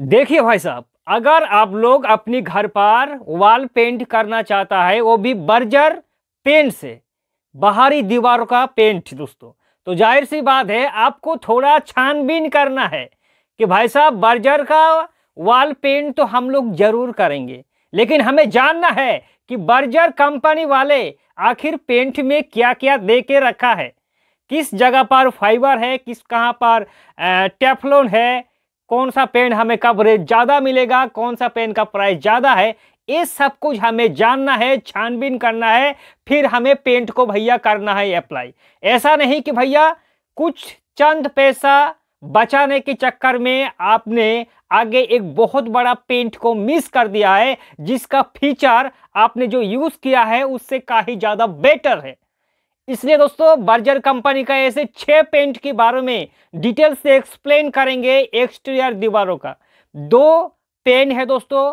देखिए भाई साहब अगर आप लोग अपनी घर पर वॉल पेंट करना चाहता है वो भी बर्जर पेंट से बाहरी दीवारों का पेंट दोस्तों तो जाहिर सी बात है आपको थोड़ा छानबीन करना है कि भाई साहब बर्जर का वॉल पेंट तो हम लोग जरूर करेंगे लेकिन हमें जानना है कि बर्जर कंपनी वाले आखिर पेंट में क्या क्या दे के रखा है किस जगह पर फाइबर है किस कहाँ पर टेफलोन है कौन सा पेन हमें कवरेज ज़्यादा मिलेगा कौन सा पेन का प्राइस ज़्यादा है ये सब कुछ हमें जानना है छानबीन करना है फिर हमें पेंट को भैया करना है अप्लाई ऐसा नहीं कि भैया कुछ चंद पैसा बचाने के चक्कर में आपने आगे एक बहुत बड़ा पेंट को मिस कर दिया है जिसका फीचर आपने जो यूज़ किया है उससे काफ़ी ज़्यादा बेटर है इसलिए दोस्तों बर्जर कंपनी का ऐसे छह पेंट के बारे में डिटेल से एक्सप्लेन करेंगे एक्सटीरियर दीवारों का दो पेन है दोस्तों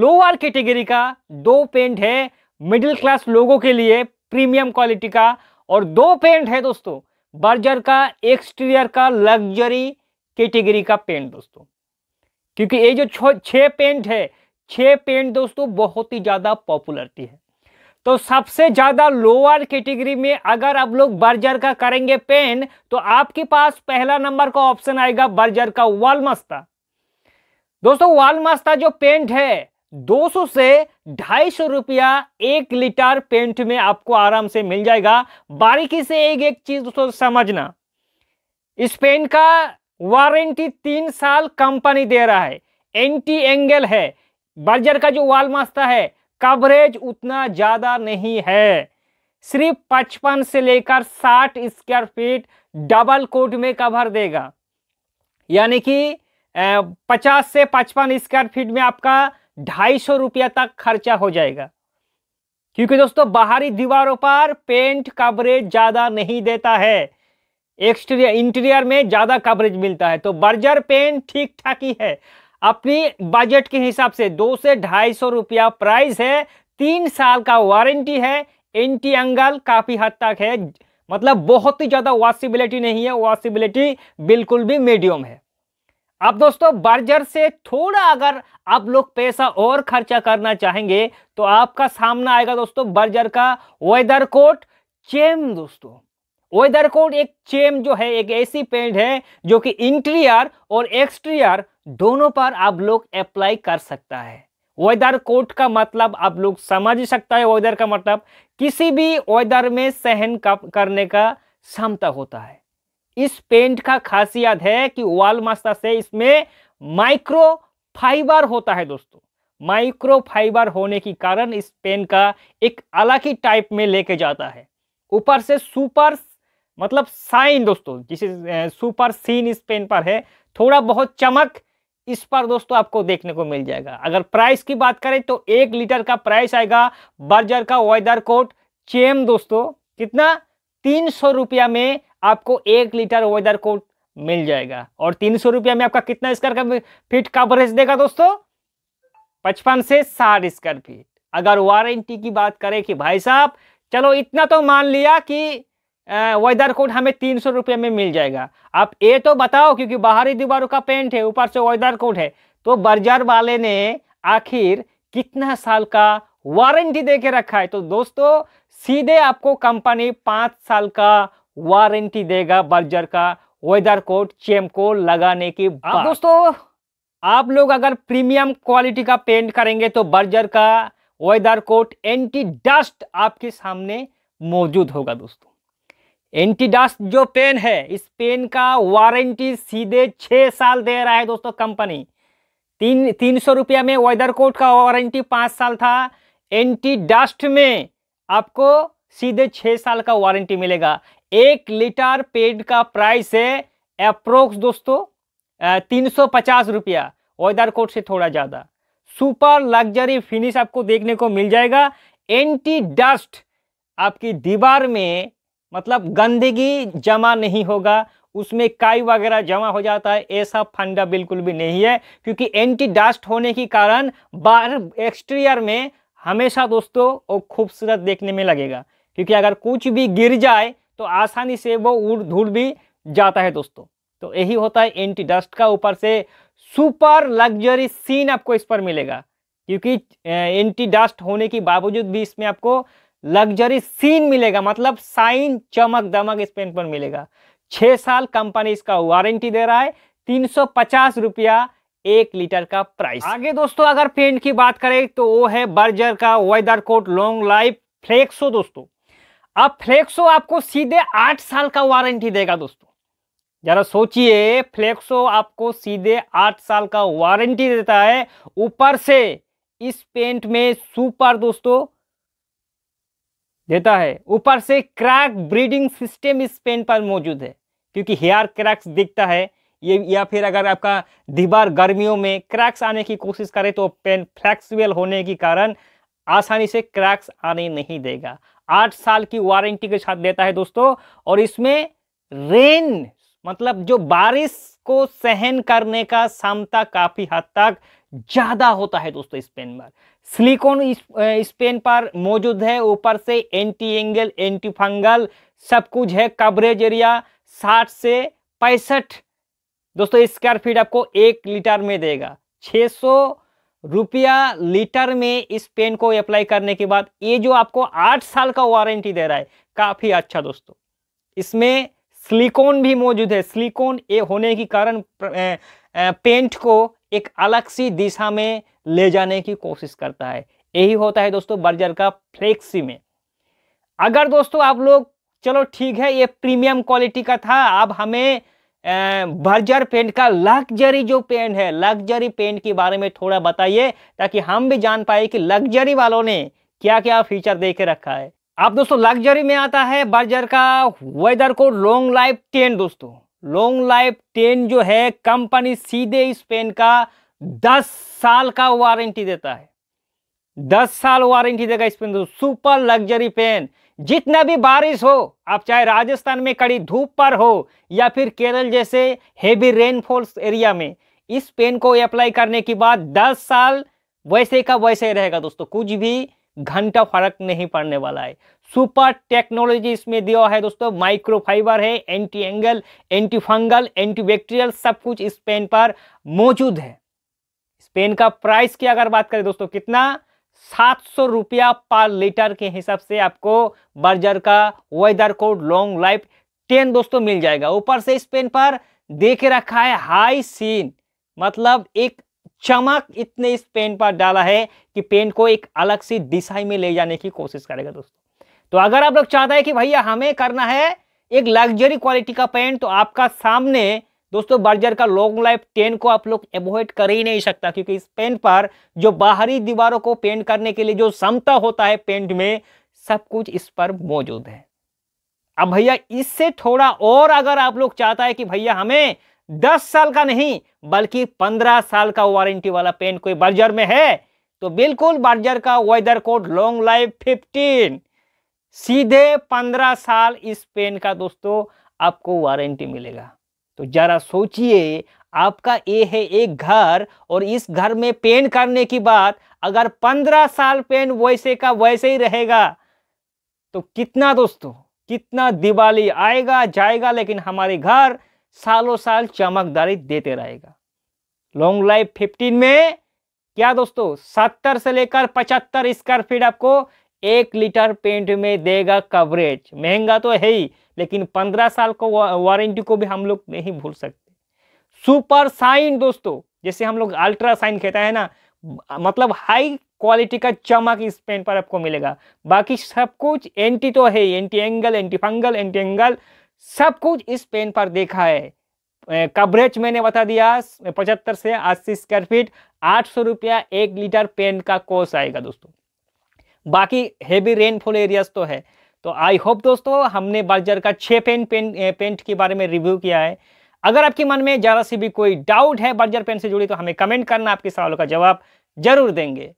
लोअर कैटेगरी का दो पेंट है मिडिल क्लास लोगों के लिए प्रीमियम क्वालिटी का और दो पेंट है दोस्तों बर्जर का एक्सटीरियर का लग्जरी कैटेगरी का पेंट दोस्तों क्योंकि ये जो छः पेंट है छः पेंट दोस्तों बहुत ही ज़्यादा पॉपुलरिटी है तो सबसे ज़्यादा लोअर कैटेगरी में अगर आप लोग बर्जर का करेंगे पेन तो आपके पास पहला नंबर का ऑप्शन आएगा बर्जर का वालमस्ता दोस्तों वालमस्ता जो पेंट है 200 से 250 रुपया एक लीटर पेंट में आपको आराम से मिल जाएगा बारीकी से एक एक चीज दोस्तों समझना इस पेन का वारंटी तीन साल कंपनी दे रहा है एंटी एंगल है बर्जर का जो वालमास्ता है कवरेज उतना ज़्यादा नहीं है सिर्फ पचपन से लेकर साठ स्क्वायर फीट डबल कोट में कवर देगा यानी कि पचास से पचपन स्क्वायर फीट में आपका ढाई सौ रुपया तक खर्चा हो जाएगा क्योंकि दोस्तों बाहरी दीवारों पर पेंट कवरेज ज़्यादा नहीं देता है एक्सटीरियर इंटीरियर में ज़्यादा कवरेज मिलता है तो बर्जर पेंट ठीक ठाक ही है अपनी बजट के हिसाब से दो से ढाई सौ रुपया प्राइस है तीन साल का वारंटी है एंटी एंगल काफ़ी हद तक है मतलब बहुत ही ज़्यादा वॉसिबिलिटी नहीं है वॉसिबिलिटी बिल्कुल भी मीडियम है अब दोस्तों बर्जर से थोड़ा अगर आप लोग पैसा और खर्चा करना चाहेंगे तो आपका सामना आएगा दोस्तों बर्जर का वेदर कोट चेम दोस्तों वेदर कोट एक चेम जो है एक ऐसी पेंट है जो कि इंटीरियर और एक्सटीरियर दोनों पर आप लोग अप्लाई कर सकता है वेदर कोट का मतलब आप लोग समझ सकता है वेदर का मतलब किसी भी वेदर में सहन करने का क्षमता होता है इस पेंट का खासियत है कि वाल मास्ता से इसमें माइक्रो फाइबर होता है दोस्तों माइक्रो फाइबर होने के कारण इस पेंट का एक अलग ही टाइप में लेके जाता है ऊपर से सुपर मतलब साइन दोस्तों जिस सुपर सीन इस पेन पर है थोड़ा बहुत चमक इस पर दोस्तों आपको देखने को मिल जाएगा अगर प्राइस की बात करें तो एक लीटर का प्राइस आएगा बर्जर का वेदर कोट चेम दोस्तों कितना तीन सौ रुपया में आपको एक लीटर वेदर कोट मिल जाएगा और तीन सौ रुपया में आपका कितना स्क्वायर का फीट कवरेज देगा दोस्तों पचपन से साठ स्क्वायर फीट अगर वारंटी की बात करें कि भाई साहब चलो इतना तो मान लिया कि वेदर कोट हमें तीन सौ रुपये में मिल जाएगा आप ये तो बताओ क्योंकि बाहरी दीवारों का पेंट है ऊपर से वेदर कोट है तो बर्जर वाले ने आखिर कितना साल का वारंटी दे के रखा है तो दोस्तों सीधे आपको कंपनी पाँच साल का वारंटी देगा बर्जर का वेदर कोट चेम को लगाने की बात दोस्तों आप लोग अगर प्रीमियम क्वालिटी का पेंट करेंगे तो बर्जर का वेदर कोट एंटी डस्ट आपके सामने मौजूद होगा दोस्तों एंटीडस्ट जो पेन है इस पेन का वारंटी सीधे छः साल दे रहा है दोस्तों कंपनी तीन तीन सौ रुपया में वेदर कोट का वारंटी पाँच साल था एंटी डस्ट में आपको सीधे छः साल का वारंटी मिलेगा एक लीटर पेन का प्राइस है अप्रोक्स दोस्तों तीन सौ पचास रुपया वेदर कोट से थोड़ा ज़्यादा सुपर लग्जरी फिनिश आपको देखने को मिल जाएगा एंटी डस्ट आपकी दीवार में मतलब गंदगी जमा नहीं होगा उसमें काई वगैरह जमा हो जाता है ऐसा फंडा बिल्कुल भी नहीं है क्योंकि एंटी डस्ट होने के कारण बाहर एक्सटीरियर में हमेशा दोस्तों वो खूबसूरत देखने में लगेगा क्योंकि अगर कुछ भी गिर जाए तो आसानी से वो उड़ धूल भी जाता है दोस्तों तो यही होता है एंटी डस्ट का ऊपर से सुपर लग्जरी सीन आपको इस पर मिलेगा क्योंकि एंटी डस्ट होने के बावजूद भी इसमें आपको लग्जरी सीन मिलेगा मतलब साइन चमक दमक इस पेन पर मिलेगा छः साल कंपनी इसका वारंटी दे रहा है तीन सौ पचास रुपया एक लीटर का प्राइस आगे दोस्तों अगर पेंट की बात करें तो वो है बर्जर का weather coat long life Flexo दोस्तों अब फ्लेक्सो आपको सीधे आठ साल का वारंटी देगा दोस्तों जरा सोचिए फ्लेक्सो आपको सीधे आठ साल का वारंटी देता है ऊपर से इस पेंट में सुपर दोस्तों देता है ऊपर से क्रैक ब्रीडिंग सिस्टम इस पेन पर मौजूद है क्योंकि हेयर क्रैक्स दिखता है ये या फिर अगर आपका दीवार गर्मियों में क्रैक्स आने की कोशिश करे तो पेन फ्लैक्सिबल होने के कारण आसानी से क्रैक्स आने नहीं देगा आठ साल की वारंटी के साथ देता है दोस्तों और इसमें रेन मतलब जो बारिश को सहन करने का क्षमता काफ़ी हद तक ज़्यादा होता है दोस्तों स्पेन पर सिलिकॉन स्पेन पर मौजूद है ऊपर से एंटी एंगल एंटी फंगल सब कुछ है कवरेज एरिया साठ से पैंसठ दोस्तों स्क्वायर फीट आपको एक लीटर में देगा छः सौ रुपया लीटर में इस पेन को अप्लाई करने के बाद ये जो आपको आठ साल का वारंटी दे रहा है काफ़ी अच्छा दोस्तों इसमें सिलिकॉन भी मौजूद है सिलिकॉन ये होने के कारण पेंट को एक अलग सी दिशा में ले जाने की कोशिश करता है यही होता है दोस्तों बर्जर का फ्लेक्सी में अगर दोस्तों आप लोग चलो ठीक है ये प्रीमियम क्वालिटी का था अब हमें बर्जर पेंट का लग्जरी जो पेंट है लग्जरी पेंट के बारे में थोड़ा बताइए ताकि हम भी जान पाए कि लग्जरी वालों ने क्या क्या फीचर दे के रखा है आप दोस्तों लग्जरी में आता है बर्जर का weather coat long life ten दोस्तों लॉन्ग लाइफ टेन जो है कंपनी सीधे इस पेन का दस साल का वारंटी देता है दस साल वारंटी देगा इस पेन को सुपर लग्जरी पेन जितना भी बारिश हो आप चाहे राजस्थान में कड़ी धूप पर हो या फिर केरल जैसे हेवी रेनफॉल्स एरिया में इस पेन को अप्लाई करने के बाद 10 साल वैसे का वैसे रहेगा दोस्तों कुछ भी घंटा फर्क नहीं पड़ने वाला है सुपर टेक्नोलॉजी इसमें दिया है दोस्तों माइक्रोफाइबर है anti algal anti fungal anti bacterial सब कुछ इस पेन पर मौजूद है इस पेन का प्राइस की अगर बात करें दोस्तों कितना सात सौ रुपया पर लीटर के हिसाब से आपको बर्जर का weather coat long life ten दोस्तों मिल जाएगा ऊपर से इस पेन पर देख रखा है हाई सीन मतलब एक चमक इतने इस पेन पर डाला है कि पेन को एक अलग सी दिशा में ले जाने की कोशिश करेगा दोस्तों तो अगर आप लोग चाहते हैं कि भैया हमें करना है एक लग्जरी क्वालिटी का पेंट तो आपका सामने दोस्तों बर्जर का लॉन्ग लाइफ टेन को आप लोग एवॉइड कर ही नहीं सकता क्योंकि इस पेंट पर जो बाहरी दीवारों को पेंट करने के लिए जो क्षमता होता है पेंट में सब कुछ इस पर मौजूद है अब भैया इससे थोड़ा और अगर आप लोग चाहता है कि भैया हमें दस साल का नहीं बल्कि पंद्रह साल का वारंटी वाला पेन कोई बर्जर में है तो बिल्कुल बर्जर का weather coat long life fifteen सीधे पंद्रह साल इस पेन का दोस्तों आपको वारंटी मिलेगा तो जरा सोचिए आपका ये है एक घर और इस घर में पेन करने की बात अगर पंद्रह साल पेन वैसे का वैसे ही रहेगा तो कितना दोस्तों कितना दिवाली आएगा जाएगा लेकिन हमारे घर सालों साल चमकदारी देते रहेगा लॉन्ग लाइफ फिफ्टीन में क्या दोस्तों सत्तर से लेकर पचहत्तर स्क्वायर फीट आपको एक लीटर पेंट में देगा कवरेज महंगा तो है ही लेकिन पंद्रह साल को वारंटी को भी हम लोग नहीं भूल सकते सुपर साइन दोस्तों जैसे हम लोग अल्ट्रा साइन कहता है ना मतलब हाई क्वालिटी का चमक इस पेंट पर आपको मिलेगा बाकी सब कुछ एंटी तो है anti algal anti fungal anti algal सब कुछ इस पेन पर देखा है कवरेज मैंने बता दिया पचहत्तर से अस्सी स्क्वायर फीट आठ सौ रुपया एक लीटर पेन का कोर्स आएगा दोस्तों बाकी हेवी रेनफॉल एरियाज तो है तो आई होप दोस्तों हमने बर्जर का छः पेन पेंट पेंट के बारे में रिव्यू किया है अगर आपके मन में ज्यादा सी भी कोई डाउट है बर्जर पेन से जुड़ी तो हमें कमेंट करना आपके सवालों का जवाब जरूर देंगे